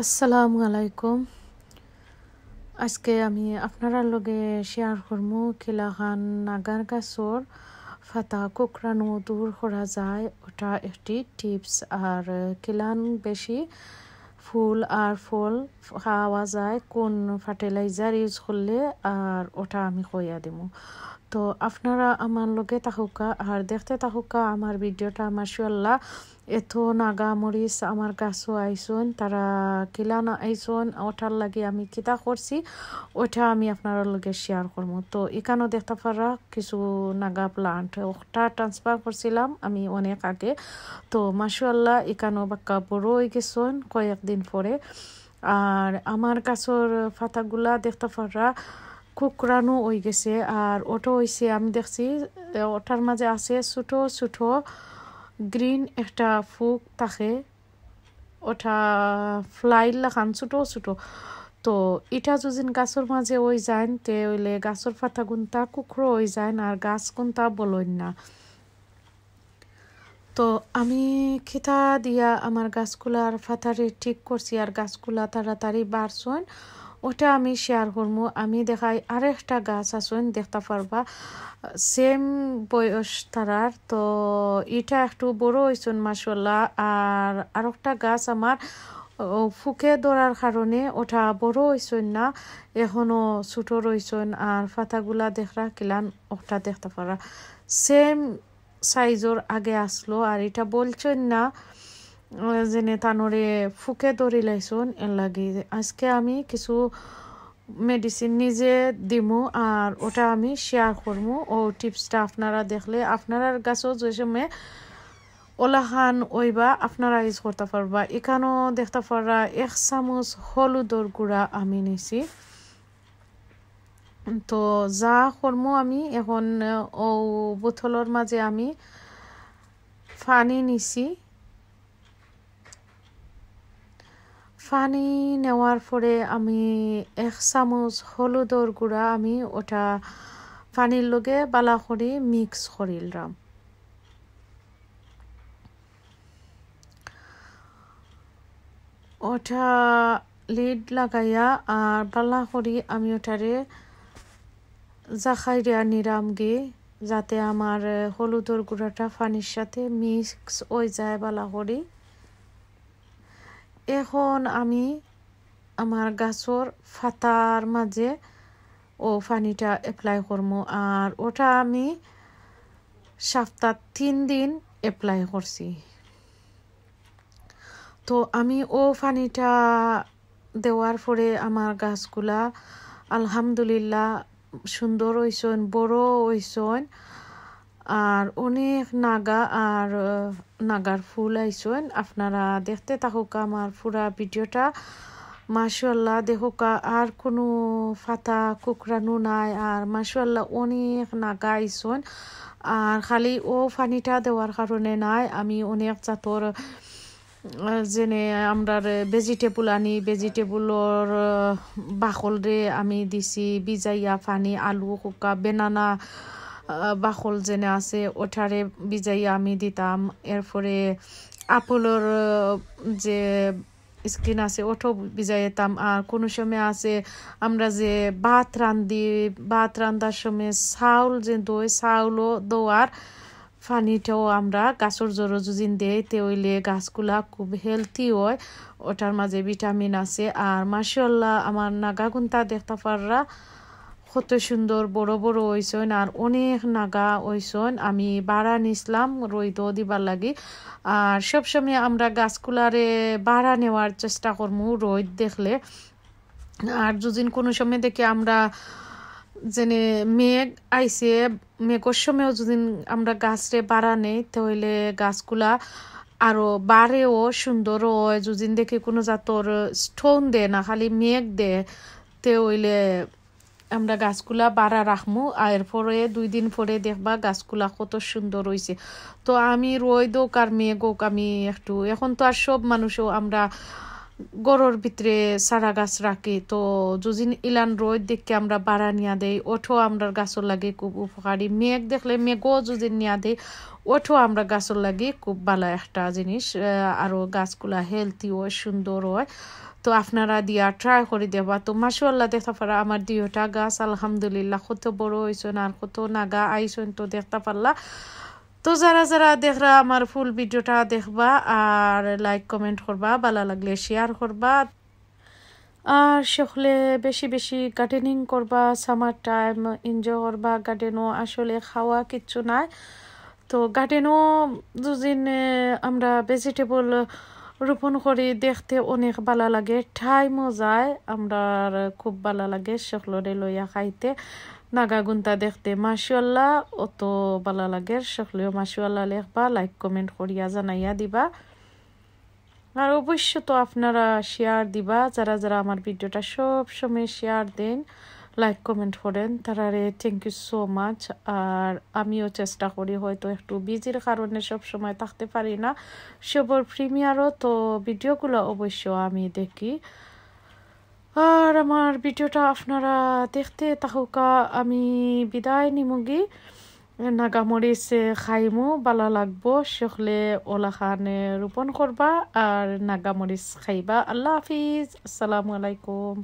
আসসালামু আলাইকুম আজকে আমি আপনারা লগে শেয়ার করমু কিলাখান নাগার গাছর ফাতা কোকরানো দূর করা যায় ওটা একটি টিপস আর কিলান বেশি ফুল আর ফল খাওয়া যায় কোন ফার্টিলাইজার ইউজ করলে আর ওটা আমি কইয়া দিব তো আপনারা আমার লগে তাহুকা আর দেখতে তাহুকা আমার ভিডিওটা মার্শাল্লাহ এত নাগা মরিচ আমার গাছও আইসন তারা কিলান আইসন ওঠার লাগে আমি কিতা করছি ওটা আমি আপনার লগে শেয়ার করবো তো এখানেও দেখতে পারা কিছু নাগা প্লান্ট ওটা ট্রান্সফার করছিলাম আমি অনেক আগে তো মাসুয়াল্লাহ এখানেও বাক্কা বড় হয়ে গেছেন কয়েকদিন পরে আর আমার গাছের ফাতাগুলা দেখতে পারা কুকরানো ওই গেছে আর ওটা হয়েছে আমি দেখছি ওটার মাঝে আছে ছোটো ছোটো গ্রিন একটা ফুক থাকে ওটা ফ্লাই লাখান ছোটো ছোটো তো এটা যদি গাছের মাঝে ওই যায় তে হইলে গাছের পাতা গুনতা কুকরো ওই যায় আর গাছ গুনতা বলইন না তো আমি খিতা দিয়া আমার গাছগুলার ফাতারে ঠিক করছি আর গাছগুলা তাড়াতাড়ি বাড়ছেন ওটা আমি শেয়ার করবো আমি দেখাই আরেকটা গাছ আসুন দেখতে পারবা সেম বয়স তারার তো এটা একটু বড় হয়েছেন মাসাল্লাহ আর আরেকটা গাছ আমার ফুকে ধরার কারণে ওটা বড় হয়েছেন না এখনও ছোটো রয়েছেন আর ফাতাগুলা দেখরা কিলান ওটা দেখতে পারা সেম সাইজর আগে আসলো আর এটা বলছেন না যেনে তানরে ফুকে ধরি লাইছোন এর লাগি আজকে আমি কিছু মেডিসিন নিজে দিমু আর ওটা আমি শেয়ার করমু ও টিপসটা আপনারা দেখলে আপনার গাছও যে সময় ওলাহান ওইবা আপনারা ইউজ করতে পারবা এখানেও দেখতে পারা এক চামচ হলুদর গুঁড়া আমি নিছি তো যা কর্ম আমি এখন ও বোতলের মাঝে আমি ফানি নিছি ফানি নেওয়ার পরে আমি এক চামচ হলুদর গুঁড়া আমি ওটা পানির লগে বালা করে মিক্স করিলাম ওটা লিড লাগাইয়া আর বালা করি আমি ওটারে জাখাইরিয়া নিরাম গে যাতে আমার হলুদর গুঁড়াটা পানির সাথে মিক্স হয়ে যায় বালা করি এখন আমি আমার গাছর ফাতার মাঝে ও পানিটা এপ্লাই করবো আর ওটা আমি সপ্তাহ তিন দিন এপ্লাই করছি তো আমি ও পানিটা দেওয়ার পরে আমার গাছগুলা আলহামদুলিল্লাহ সুন্দর হয়েছেন বড় হইসন আর অনেক নাগা আর নাগার ফুল আইসেন আপনারা দেখতে থাকুক আমার পুরা ভিডিওটা মাসুয়াল্লাহ দেখুকা আর কোনো ফাতা কুকরানো নাই আর মাসুয়াল্লাহ অনেক নাগা আইসেন আর খালি ও ফানিটা দেওয়ার কারণে নাই আমি অনেক জাতর যেনে আমরার ভেজিটেবল আনি ভেজিটেবলর বাকলরে আমি দিছি বিজাইয়া ফানি আলু কুকা বেনানা বাকল জেনে আছে ওঠারে বিজাই আমি দিতাম এরপরে আপলোর যে স্ক্রিন আছে ওঠো ভিজাইতাম আর কোনো সময় আছে আমরা যে ভাত রান্ধি ভাত রান্ধার সময় চাউল যে দই চাউলও দোয়ার পানিটাও আমরা গাছের জোরো যুজিন দিই তেইলে গাছগুলা খুব হেলথি হয় ওটার মাঝে ভিটামিন আছে আর মাসিয়াল্লাহ আমার নাগাগুন্তা দেখতে পাররা কত সুন্দর বড় বড় হইসন আর অনেক নাগা হইসন আমি বাড়া নিছিলাম রইত দিবার লাগি আর সবসময় আমরা গাছগুলারে বাড়া নেওয়ার চেষ্টা করবো রইত দেখলে আর যদিন কোনো সময় দেখি আমরা যেনে মেঘ আইসে মেঘর সময়ও যদিন আমরা গাছরে বাড়া নেই তাহলে গাছগুলা আরও বাড়েও সুন্দর হয় যদিন দেখি কোনো জাতর স্টোন দেয় না খালি মেঘ দেয় তে হইলে আমরা গাছগুলা বাড়া রাখমু এরপরে দুই দিন পরে দেখবা গাছগুলা কত সুন্দর হয়েছে তো আমি রয়ে দোক আর গোক আমি একটু এখন তো আর সব মানুষও আমরা গরর ভিতরে সারা গাছ রাখি তো যদি ইলান রোদ দেখে আমরা বাড়া নিয়া দেই ওঠো আমরা গাছর লাগে খুব উপকারী মেঘ দেখলে মেঘও যদি নিয়া দেই ওঠো আমরা গাছর লাগে খুব ভালো একটা জিনিস আরও গাছগুলা হেলদি হয় সুন্দর হয় তো আপনারা দিয়া ট্রাই করে দেবা তো মাসাল্লাহ দেখতে পারা আমার দুইটা গাছ আলহামদুলিল্লাহ কত বড় হয়েছেন আর কত নাগা আইসন তো দেখতে পারলা তো যারা যারা দেখরা আমার ফুল ভিডিওটা দেখবা আর লাইক কমেন্ট করবা ভালো লাগলে শেয়ার করবা আর সকলে বেশি বেশি গার্ডেনিং করবা সামার টাইম এনজয় করবা গার্ডেনও আসলে খাওয়া কিচ্ছু নাই তো গার্ডেনও দুদিন আমরা ভেজিটেবল রোপণ করি দেখতে অনেক ভালো লাগে ঠাইমও যায় আমরা খুব ভালো লাগে সকলরে লইয়া খাইতে নাগা গুন্তা দেখতে মাসুয়াল্লাহ অত ভালো লাগে সকলেও মাসুয়াল্লাহ লেখবা লাইক কমেন্ট করিয়া জানাইয়া দিবা আর অবশ্য তো আপনারা শেয়ার দিবা যারা যারা আমার ভিডিওটা সব সময় শেয়ার দেন লাইক কমেন্ট করেন তারা রে থ্যাংক ইউ সো মাচ আর আমিও চেষ্টা করি হয়তো একটু বিজির কারণে সব সময় থাকতে পারি না সবর প্রিমিয়ারও তো ভিডিওগুলো অবশ্য আমি দেখি আর আমার ভিডিওটা আপনারা দেখতে তাহুকা আমি বিদায় নিমুগি নাগামরিস খাইমু বালা লাগব সেখলে ওলা খান রোপণ করবা আর নাগামরিস খাইবা আল্লাহ হাফিজ আসসালামু আলাইকুম